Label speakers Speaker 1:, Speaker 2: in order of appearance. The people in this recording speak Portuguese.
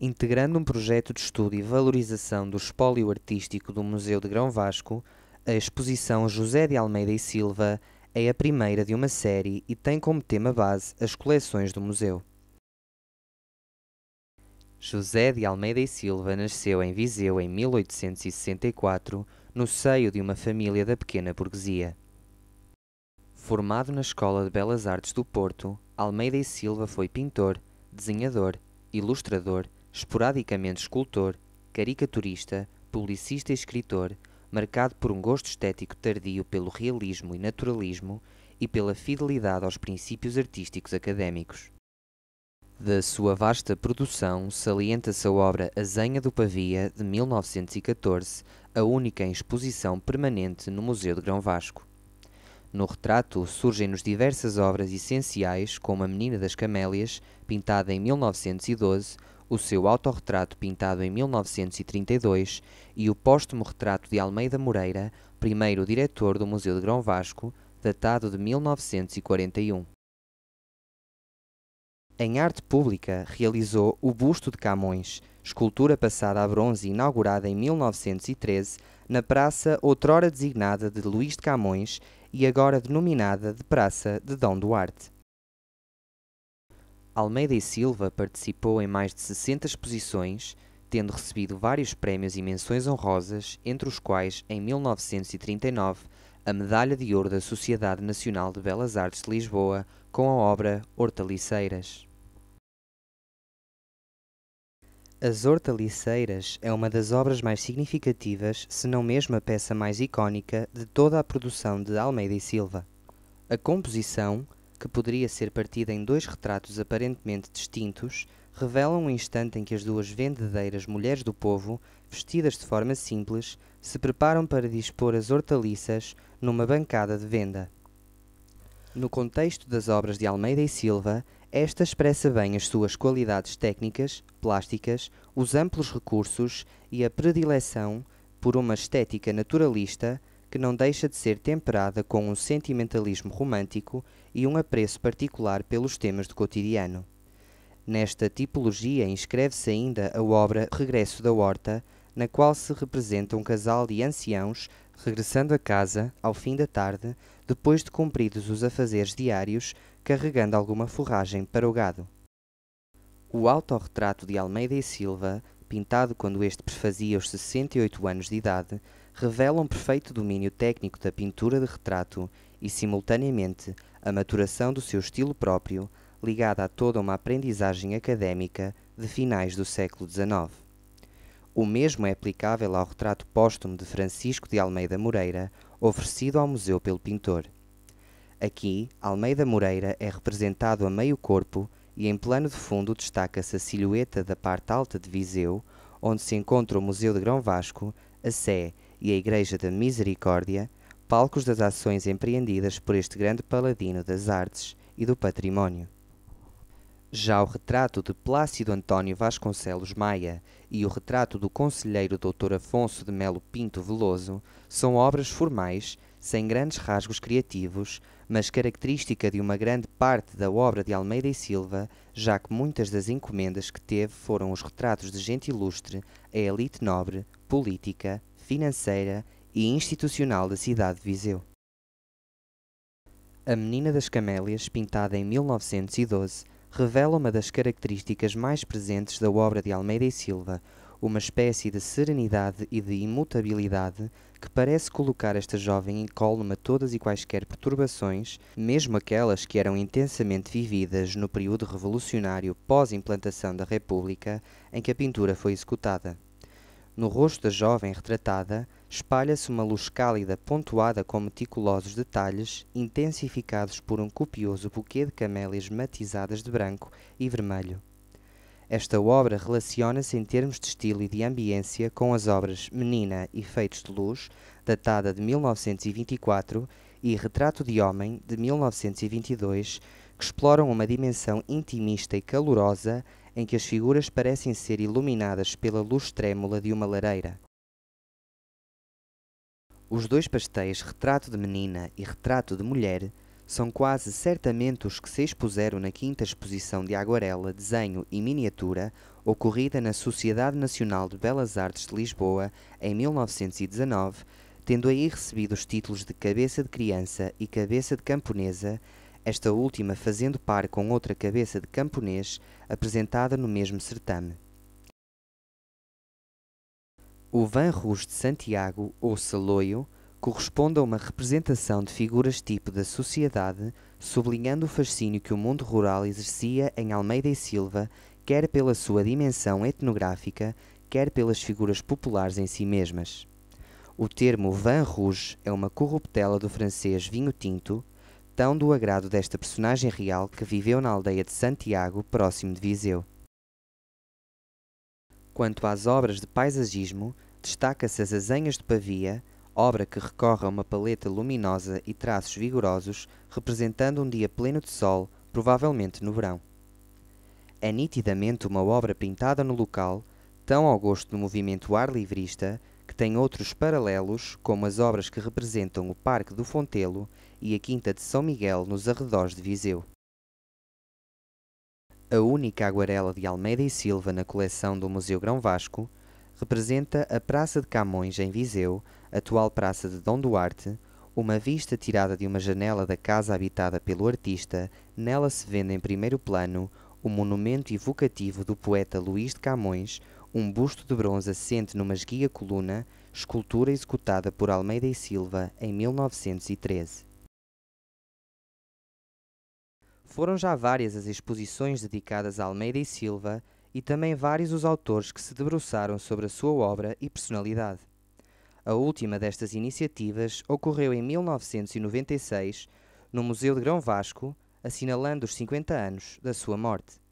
Speaker 1: integrando um projeto de estudo e valorização do espólio artístico do Museu de Grão Vasco, a exposição José de Almeida e Silva é a primeira de uma série e tem como tema base as coleções do museu. José de Almeida e Silva nasceu em Viseu em 1864, no seio de uma família da pequena burguesia. Formado na Escola de Belas Artes do Porto, Almeida e Silva foi pintor, desenhador, ilustrador esporadicamente escultor, caricaturista, publicista e escritor, marcado por um gosto estético tardio pelo realismo e naturalismo e pela fidelidade aos princípios artísticos académicos. Da sua vasta produção salienta-se a obra Azenha do Pavia, de 1914, a única em exposição permanente no Museu de Grão Vasco. No retrato surgem-nos diversas obras essenciais, como A Menina das Camélias, pintada em 1912, o seu autorretrato pintado em 1932 e o póstumo retrato de Almeida Moreira, primeiro diretor do Museu de Grão Vasco, datado de 1941. Em arte pública, realizou o Busto de Camões, escultura passada a bronze inaugurada em 1913 na praça outrora designada de Luís de Camões e agora denominada de Praça de Dom Duarte. Almeida e Silva participou em mais de 60 exposições, tendo recebido vários prémios e menções honrosas, entre os quais, em 1939, a Medalha de Ouro da Sociedade Nacional de Belas Artes de Lisboa com a obra Hortaliceiras. As Hortaliceiras é uma das obras mais significativas, se não mesmo a peça mais icónica, de toda a produção de Almeida e Silva. A composição, que poderia ser partida em dois retratos aparentemente distintos, revelam um o instante em que as duas vendedeiras mulheres do povo, vestidas de forma simples, se preparam para dispor as hortaliças numa bancada de venda. No contexto das obras de Almeida e Silva, esta expressa bem as suas qualidades técnicas, plásticas, os amplos recursos e a predileção por uma estética naturalista que não deixa de ser temperada com um sentimentalismo romântico e um apreço particular pelos temas do cotidiano. Nesta tipologia inscreve-se ainda a obra Regresso da Horta, na qual se representa um casal de anciãos regressando a casa ao fim da tarde, depois de cumpridos os afazeres diários, carregando alguma forragem para o gado. O autorretrato de Almeida e Silva, pintado quando este prefazia os 68 anos de idade, revela um perfeito domínio técnico da pintura de retrato e, simultaneamente, a maturação do seu estilo próprio, ligada a toda uma aprendizagem académica de finais do século XIX. O mesmo é aplicável ao retrato póstumo de Francisco de Almeida Moreira, oferecido ao museu pelo pintor. Aqui, Almeida Moreira é representado a meio corpo e em plano de fundo destaca-se a silhueta da parte alta de Viseu, onde se encontra o Museu de Grão Vasco, a Sé e a Igreja da Misericórdia, palcos das ações empreendidas por este grande paladino das artes e do património. Já o retrato de Plácido António Vasconcelos Maia e o retrato do conselheiro Dr. Afonso de Melo Pinto Veloso são obras formais, sem grandes rasgos criativos, mas característica de uma grande parte da obra de Almeida e Silva, já que muitas das encomendas que teve foram os retratos de gente ilustre, a elite nobre, política, financeira e institucional da cidade de Viseu. A Menina das Camélias, pintada em 1912, revela uma das características mais presentes da obra de Almeida e Silva, uma espécie de serenidade e de imutabilidade que parece colocar esta jovem incólume a todas e quaisquer perturbações, mesmo aquelas que eram intensamente vividas no período revolucionário pós-implantação da República, em que a pintura foi executada. No rosto da jovem retratada, espalha-se uma luz cálida pontuada com meticulosos detalhes, intensificados por um copioso buquê de camélias matizadas de branco e vermelho. Esta obra relaciona-se em termos de estilo e de ambiência com as obras Menina e Feitos de Luz, datada de 1924, e Retrato de Homem, de 1922, que exploram uma dimensão intimista e calorosa em que as figuras parecem ser iluminadas pela luz trêmula de uma lareira. Os dois pastéis Retrato de Menina e Retrato de Mulher são quase certamente os que se expuseram na quinta exposição de aguarela, desenho e miniatura, ocorrida na Sociedade Nacional de Belas Artes de Lisboa em 1919, tendo aí recebido os títulos de Cabeça de Criança e Cabeça de Camponesa, esta última fazendo par com outra cabeça de camponês apresentada no mesmo certame. O Van Rus de Santiago, ou Saloio, corresponde a uma representação de figuras tipo da sociedade, sublinhando o fascínio que o mundo rural exercia em Almeida e Silva, quer pela sua dimensão etnográfica, quer pelas figuras populares em si mesmas. O termo vin rouge é uma corruptela do francês vinho tinto, tão do agrado desta personagem real que viveu na aldeia de Santiago, próximo de Viseu. Quanto às obras de paisagismo, destaca-se as Azenhas de Pavia, obra que recorre a uma paleta luminosa e traços vigorosos, representando um dia pleno de sol, provavelmente no verão. É nitidamente uma obra pintada no local, tão ao gosto do movimento ar livrista tem outros paralelos, como as obras que representam o Parque do Fontelo e a Quinta de São Miguel nos arredores de Viseu. A única aguarela de Almeida e Silva na coleção do Museu Grão Vasco representa a Praça de Camões em Viseu, atual Praça de Dom Duarte, uma vista tirada de uma janela da casa habitada pelo artista, nela se vende em primeiro plano o monumento evocativo do poeta Luís de Camões, um busto de bronze assente numa esguia coluna, escultura executada por Almeida e Silva em 1913. Foram já várias as exposições dedicadas a Almeida e Silva e também vários os autores que se debruçaram sobre a sua obra e personalidade. A última destas iniciativas ocorreu em 1996 no Museu de Grão Vasco, assinalando os 50 anos da sua morte.